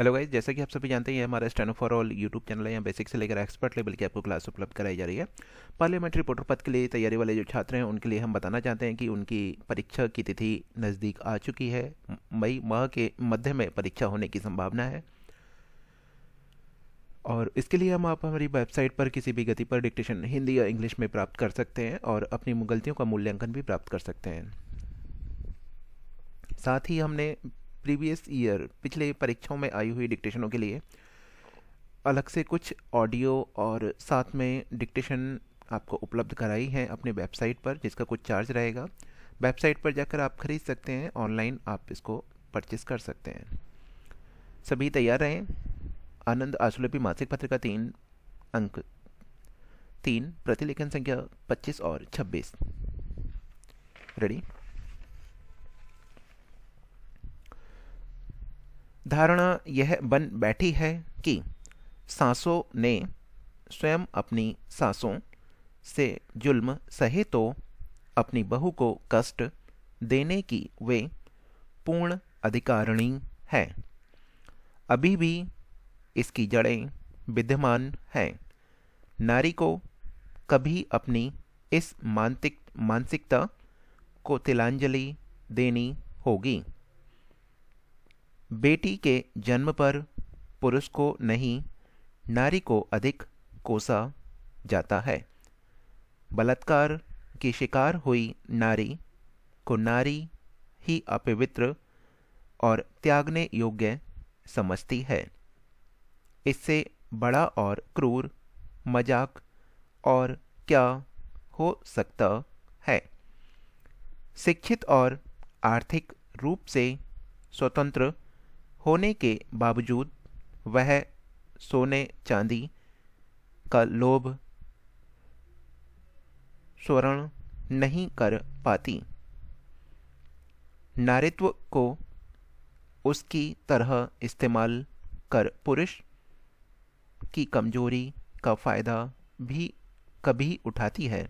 hello guys जैसा कि आप सभी जानते हैं हमारा stand for all YouTube channel है यहाँ बेसिक से लेकर एक्सपर्ट लेवल की आपको क्लास उपलब्ध कराई जा रही है पार्लियामेंट्री रिपोर्टर पद के लिए तैयारी वाले जो छात्र हैं उनके लिए हम बताना चाहते हैं कि उनकी परीक्षा की तिथि नज़दीक आ चुकी है मई माह के मध्य में परीक्षा होने की संभावना है और इसके लिए हम आप हमारी वेबसाइट पर किसी भी गति पर डिक्टेशन हिंदी या इंग्लिश में प्राप्त कर सकते हैं और अपनी गलतियों का मूल्यांकन भी प्राप्त कर सकते हैं साथ ही हमने प्रीवियस ईयर पिछले परीक्षाओं में आई हुई डिक्टेशनों के लिए अलग से कुछ ऑडियो और साथ में डिक्टेशन आपको उपलब्ध कराई है अपने वेबसाइट पर जिसका कुछ चार्ज रहेगा वेबसाइट पर जाकर आप खरीद सकते हैं ऑनलाइन आप इसको परचेस कर सकते हैं सभी तैयार रहें आनंद आशुलपी मासिक पत्रिका तीन अंक तीन प्रतिलेखन संख्या 25 और 26 रेडी धारणा यह बन बैठी है कि सांसों ने स्वयं अपनी सांसों से जुल्म सहे तो अपनी बहु को कष्ट देने की वे पूर्ण अधिकारिणी है अभी भी इसकी जड़ें विद्यमान हैं नारी को कभी अपनी इस मानसिक मानसिकता को तिलांजलि देनी होगी बेटी के जन्म पर पुरुष को नहीं नारी को अधिक कोसा जाता है बलात्कार की शिकार हुई नारी को नारी ही अपवित्र और त्यागने योग्य समझती है इससे बड़ा और क्रूर मजाक और क्या हो सकता है शिक्षित और आर्थिक रूप से स्वतंत्र होने के बावजूद वह सोने चांदी का लोभ स्वर्ण नहीं कर पाती नारित्व को उसकी तरह इस्तेमाल कर पुरुष की कमजोरी का फायदा भी कभी उठाती है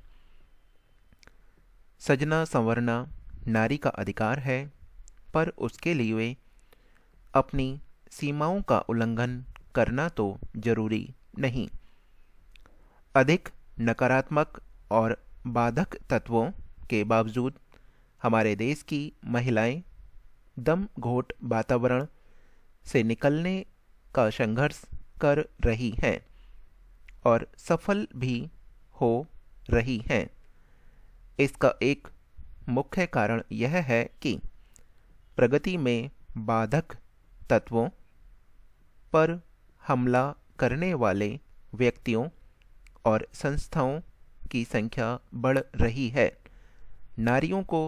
सजना संवरना नारी का अधिकार है पर उसके लिए अपनी सीमाओं का उल्लंघन करना तो जरूरी नहीं अधिक नकारात्मक और बाधक तत्वों के बावजूद हमारे देश की महिलाएं दम घोट वातावरण से निकलने का संघर्ष कर रही हैं और सफल भी हो रही हैं इसका एक मुख्य कारण यह है कि प्रगति में बाधक तत्वों पर हमला करने वाले व्यक्तियों और संस्थाओं की संख्या बढ़ रही है नारियों को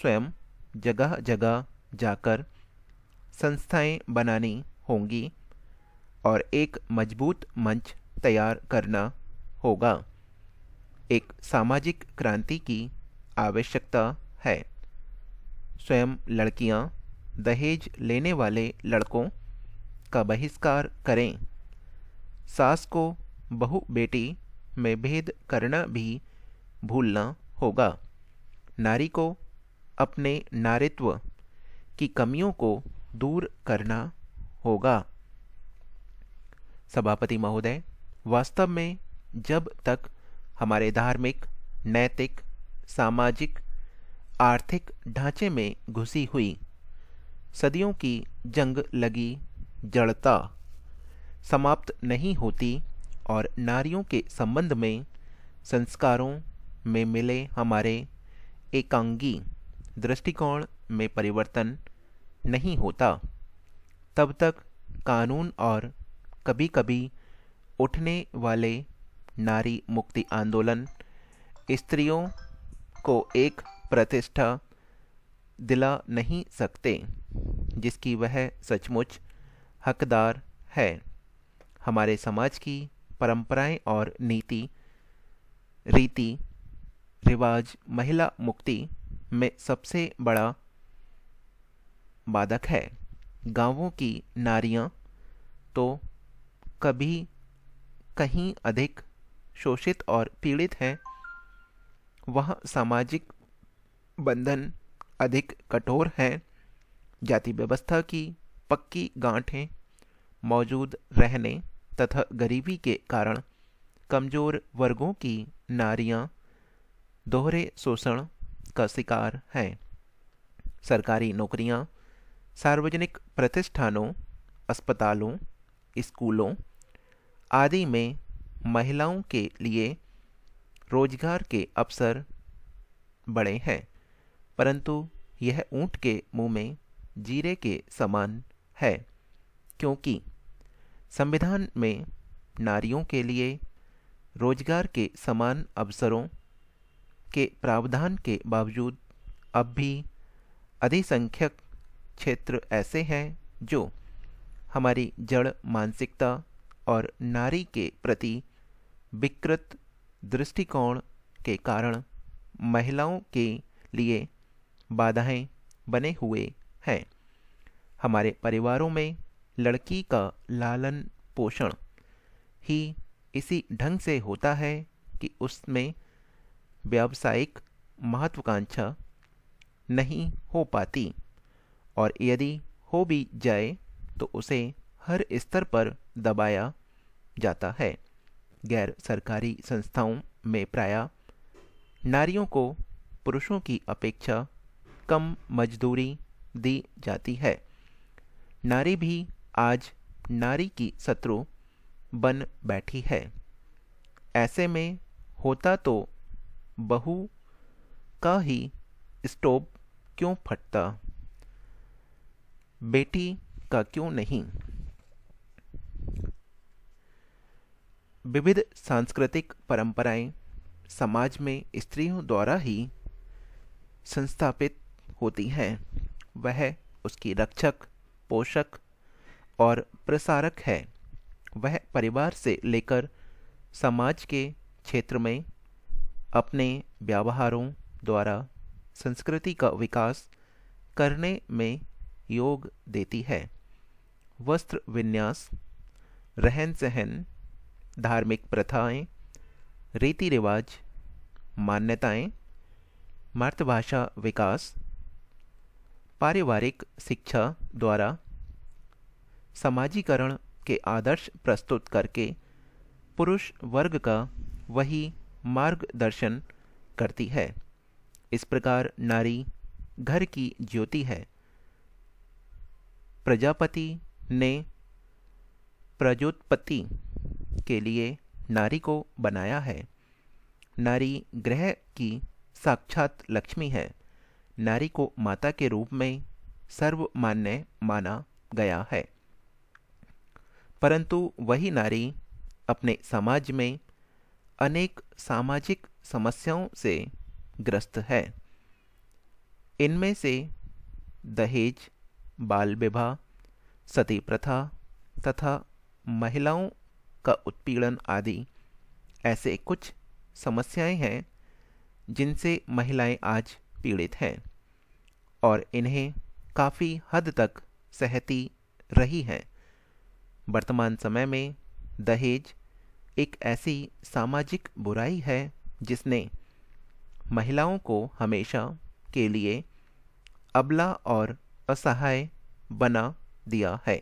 स्वयं जगह जगह जाकर संस्थाएं बनानी होंगी और एक मजबूत मंच तैयार करना होगा एक सामाजिक क्रांति की आवश्यकता है स्वयं लड़कियां दहेज लेने वाले लड़कों का बहिष्कार करें सास को बहु बेटी में भेद करना भी भूलना होगा नारी को अपने नारित्व की कमियों को दूर करना होगा सभापति महोदय वास्तव में जब तक हमारे धार्मिक नैतिक सामाजिक आर्थिक ढांचे में घुसी हुई सदियों की जंग लगी जड़ता समाप्त नहीं होती और नारियों के संबंध में संस्कारों में मिले हमारे एकांगी दृष्टिकोण में परिवर्तन नहीं होता तब तक कानून और कभी कभी उठने वाले नारी मुक्ति आंदोलन स्त्रियों को एक प्रतिष्ठा दिला नहीं सकते जिसकी वह सचमुच हकदार है हमारे समाज की परंपराएं और नीति रीति रिवाज महिला मुक्ति में सबसे बड़ा बाधक है गांवों की नारियां तो कभी कहीं अधिक शोषित और पीड़ित हैं वह सामाजिक बंधन अधिक कठोर हैं जाति व्यवस्था की पक्की गांठें मौजूद रहने तथा गरीबी के कारण कमज़ोर वर्गों की नारियां दोहरे शोषण का शिकार हैं सरकारी नौकरियां, सार्वजनिक प्रतिष्ठानों अस्पतालों स्कूलों आदि में महिलाओं के लिए रोजगार के अवसर बड़े हैं परंतु यह ऊंट के मुंह में जीरे के समान है क्योंकि संविधान में नारियों के लिए रोजगार के समान अवसरों के प्रावधान के बावजूद अब भी अधिसंख्यक क्षेत्र ऐसे हैं जो हमारी जड़ मानसिकता और नारी के प्रति विकृत दृष्टिकोण के कारण महिलाओं के लिए बाधाएं बने हुए हैं हमारे परिवारों में लड़की का लालन पोषण ही इसी ढंग से होता है कि उसमें व्यावसायिक महत्वाकांक्षा नहीं हो पाती और यदि हो भी जाए तो उसे हर स्तर पर दबाया जाता है गैर सरकारी संस्थाओं में प्राय नारियों को पुरुषों की अपेक्षा कम मजदूरी दी जाती है नारी भी आज नारी की शत्रु बन बैठी है ऐसे में होता तो बहु का ही स्टोव क्यों फटता बेटी का क्यों नहीं विविध सांस्कृतिक परंपराएं समाज में स्त्रियों द्वारा ही संस्थापित होती हैं वह उसकी रक्षक पोषक और प्रसारक है वह परिवार से लेकर समाज के क्षेत्र में अपने व्यवहारों द्वारा संस्कृति का विकास करने में योग देती है वस्त्र विन्यास रहन सहन धार्मिक प्रथाएं, रीति रिवाज मान्यताएं, मातृभाषा विकास पारिवारिक शिक्षा द्वारा समाजीकरण के आदर्श प्रस्तुत करके पुरुष वर्ग का वही मार्गदर्शन करती है इस प्रकार नारी घर की ज्योति है प्रजापति ने प्रजोत्पत्ति के लिए नारी को बनाया है नारी ग्रह की साक्षात लक्ष्मी है नारी को माता के रूप में सर्वमान्य माना गया है परंतु वही नारी अपने समाज में अनेक सामाजिक समस्याओं से ग्रस्त है इनमें से दहेज बाल विवाह सती प्रथा तथा महिलाओं का उत्पीड़न आदि ऐसे कुछ समस्याएं हैं जिनसे महिलाएं आज पीड़ित हैं और इन्हें काफ़ी हद तक सहती रही हैं वर्तमान समय में दहेज एक ऐसी सामाजिक बुराई है जिसने महिलाओं को हमेशा के लिए अबला और असहाय बना दिया है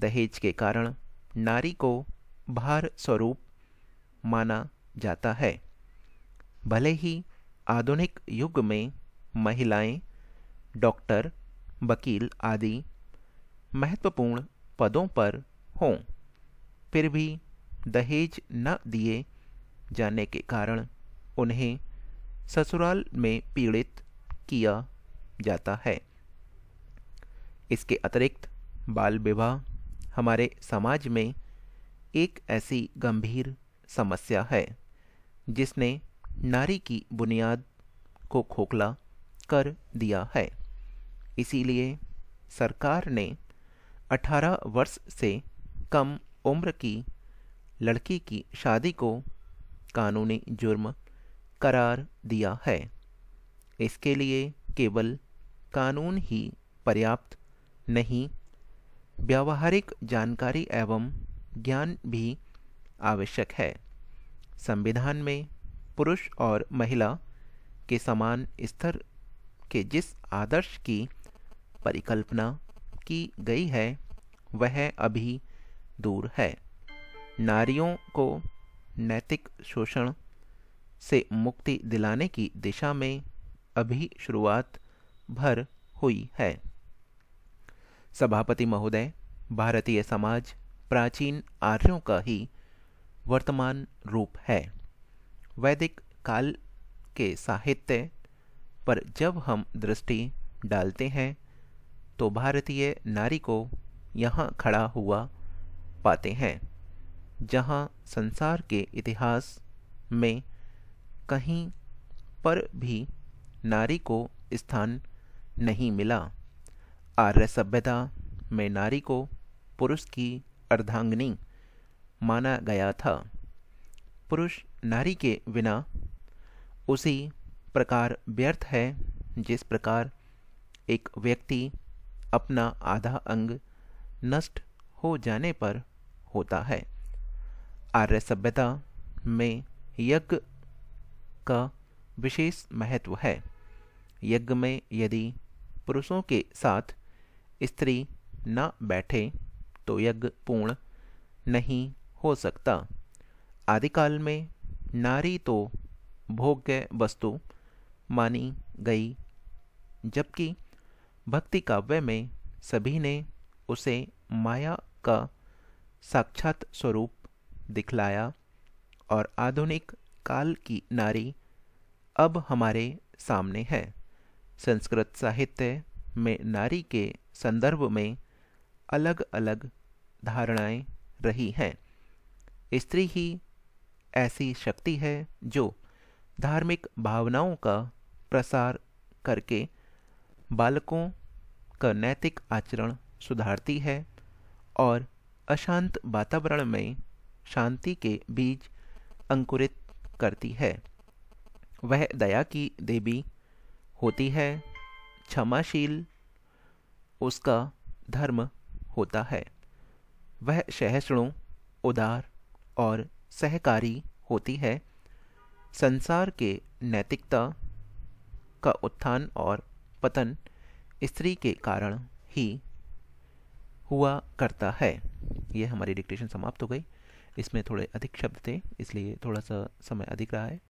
दहेज के कारण नारी को भार स्वरूप माना जाता है भले ही आधुनिक युग में महिलाएं डॉक्टर वकील आदि महत्वपूर्ण पदों पर हों फिर भी दहेज न दिए जाने के कारण उन्हें ससुराल में पीड़ित किया जाता है इसके अतिरिक्त बाल विवाह हमारे समाज में एक ऐसी गंभीर समस्या है जिसने नारी की बुनियाद को खोखला कर दिया है इसीलिए सरकार ने 18 वर्ष से कम उम्र की लड़की की शादी को कानूनी जुर्म करार दिया है इसके लिए केवल कानून ही पर्याप्त नहीं व्यावहारिक जानकारी एवं ज्ञान भी आवश्यक है संविधान में पुरुष और महिला के समान स्तर के जिस आदर्श की परिकल्पना की गई है वह अभी दूर है नारियों को नैतिक शोषण से मुक्ति दिलाने की दिशा में अभी शुरुआत भर हुई है सभापति महोदय भारतीय समाज प्राचीन आर्यों का ही वर्तमान रूप है वैदिक काल के साहित्य पर जब हम दृष्टि डालते हैं तो भारतीय नारी को यहाँ खड़ा हुआ पाते हैं जहाँ संसार के इतिहास में कहीं पर भी नारी को स्थान नहीं मिला आर्य सभ्यता में नारी को पुरुष की अर्धांगनी माना गया था पुरुष नारी के बिना उसी प्रकार व्यर्थ है जिस प्रकार एक व्यक्ति अपना आधा अंग नष्ट हो जाने पर होता है आर्य सभ्यता में यज्ञ का विशेष महत्व है यज्ञ में यदि पुरुषों के साथ स्त्री न बैठे तो यज्ञ पूर्ण नहीं हो सकता आदिकाल में नारी तो भोग्य वस्तु मानी गई जबकि भक्ति काव्य में सभी ने उसे माया का साक्षात स्वरूप दिखलाया और आधुनिक काल की नारी अब हमारे सामने है संस्कृत साहित्य में नारी के संदर्भ में अलग अलग धारणाएं रही हैं स्त्री ही ऐसी शक्ति है जो धार्मिक भावनाओं का प्रसार करके बालकों का नैतिक आचरण सुधारती है और अशांत वातावरण में शांति के बीज अंकुरित करती है वह दया की देवी होती है क्षमाशील उसका धर्म होता है वह सहसणु उदार और सहकारी होती है संसार के नैतिकता का उत्थान और पतन स्त्री के कारण ही हुआ करता है यह हमारी डिक्टेशन समाप्त हो गई इसमें थोड़े अधिक शब्द थे इसलिए थोड़ा सा समय अधिक रहा है